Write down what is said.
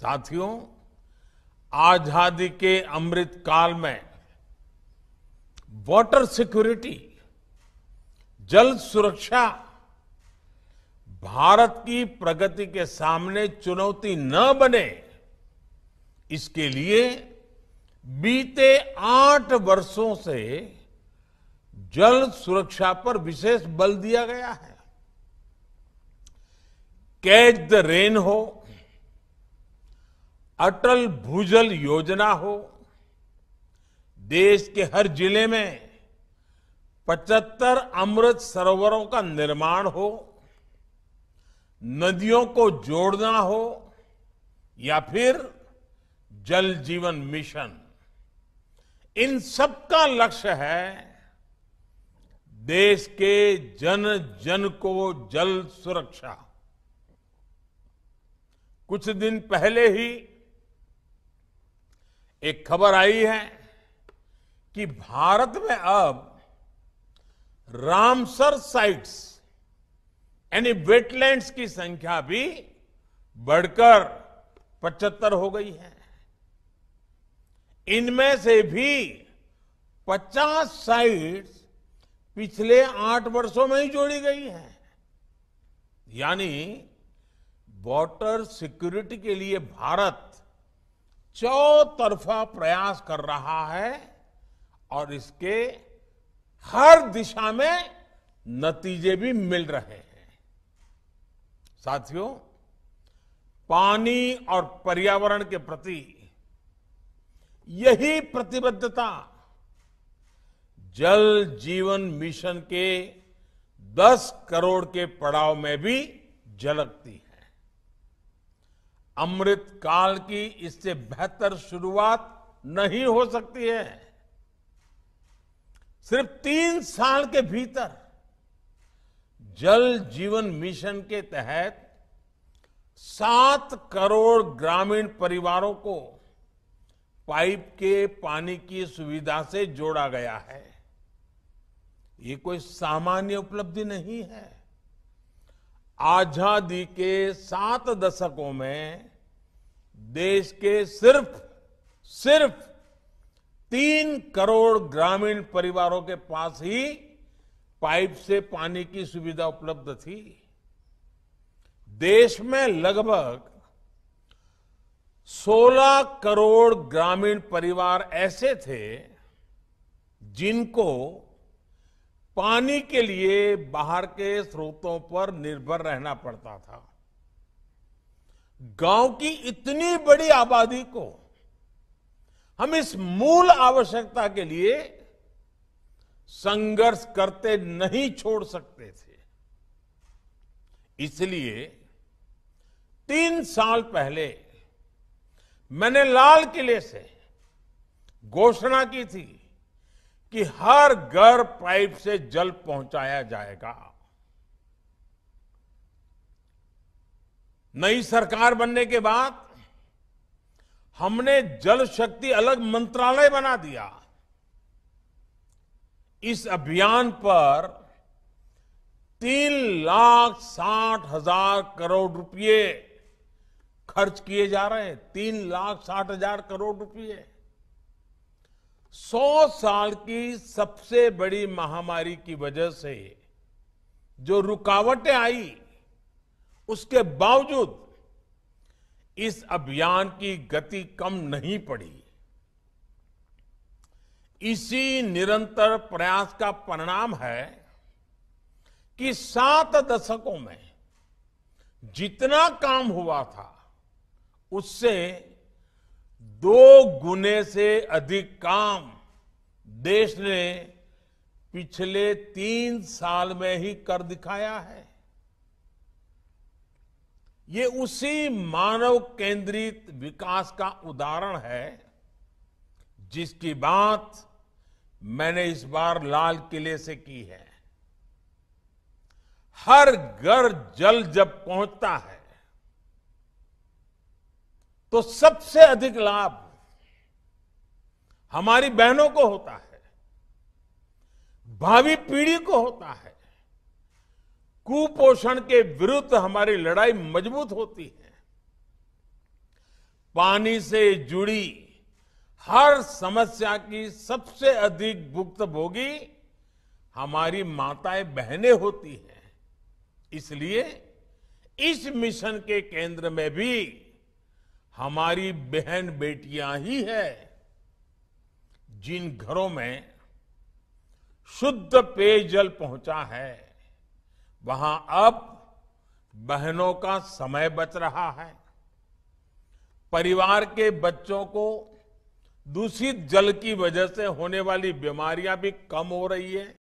साथियों आजादी के अमृत काल में वाटर सिक्योरिटी जल सुरक्षा भारत की प्रगति के सामने चुनौती न बने इसके लिए बीते आठ वर्षों से जल सुरक्षा पर विशेष बल दिया गया है कैच द रेन हो अटल भूजल योजना हो देश के हर जिले में 75 अमृत सरोवरों का निर्माण हो नदियों को जोड़ना हो या फिर जल जीवन मिशन इन सबका लक्ष्य है देश के जन जन को जल सुरक्षा कुछ दिन पहले ही एक खबर आई है कि भारत में अब रामसर साइट्स यानी वेटलैंड्स की संख्या भी बढ़कर 75 हो गई है इनमें से भी 50 साइट्स पिछले आठ वर्षों में ही जोड़ी गई है यानी वाटर सिक्योरिटी के लिए भारत चौतरफा प्रयास कर रहा है और इसके हर दिशा में नतीजे भी मिल रहे हैं साथियों पानी और पर्यावरण के प्रति यही प्रतिबद्धता जल जीवन मिशन के 10 करोड़ के पड़ाव में भी झलकती है अमृत काल की इससे बेहतर शुरुआत नहीं हो सकती है सिर्फ तीन साल के भीतर जल जीवन मिशन के तहत सात करोड़ ग्रामीण परिवारों को पाइप के पानी की सुविधा से जोड़ा गया है ये कोई सामान्य उपलब्धि नहीं है आजादी के सात दशकों में देश के सिर्फ सिर्फ तीन करोड़ ग्रामीण परिवारों के पास ही पाइप से पानी की सुविधा उपलब्ध थी देश में लगभग 16 करोड़ ग्रामीण परिवार ऐसे थे जिनको पानी के लिए बाहर के स्रोतों पर निर्भर रहना पड़ता था गांव की इतनी बड़ी आबादी को हम इस मूल आवश्यकता के लिए संघर्ष करते नहीं छोड़ सकते थे इसलिए तीन साल पहले मैंने लाल किले से घोषणा की थी कि हर घर पाइप से जल पहुंचाया जाएगा नई सरकार बनने के बाद हमने जल शक्ति अलग मंत्रालय बना दिया इस अभियान पर तीन लाख साठ हजार करोड़ रुपए खर्च किए जा रहे हैं तीन लाख साठ हजार करोड़ रुपए सौ साल की सबसे बड़ी महामारी की वजह से जो रुकावटें आई उसके बावजूद इस अभियान की गति कम नहीं पड़ी इसी निरंतर प्रयास का परिणाम है कि सात दशकों में जितना काम हुआ था उससे दो गुने से अधिक काम देश ने पिछले तीन साल में ही कर दिखाया है ये उसी मानव केंद्रित विकास का उदाहरण है जिसकी बात मैंने इस बार लाल किले से की है हर घर जल जब पहुंचता है तो सबसे अधिक लाभ हमारी बहनों को होता है भावी पीढ़ी को होता है कुपोषण के विरुद्ध हमारी लड़ाई मजबूत होती है पानी से जुड़ी हर समस्या की सबसे अधिक भुक्तभोगी हमारी माताएं बहनें होती हैं इसलिए इस मिशन के केंद्र में भी हमारी बहन बेटियां ही है जिन घरों में शुद्ध पेयजल पहुंचा है वहां अब बहनों का समय बच रहा है परिवार के बच्चों को दूषित जल की वजह से होने वाली बीमारियां भी कम हो रही है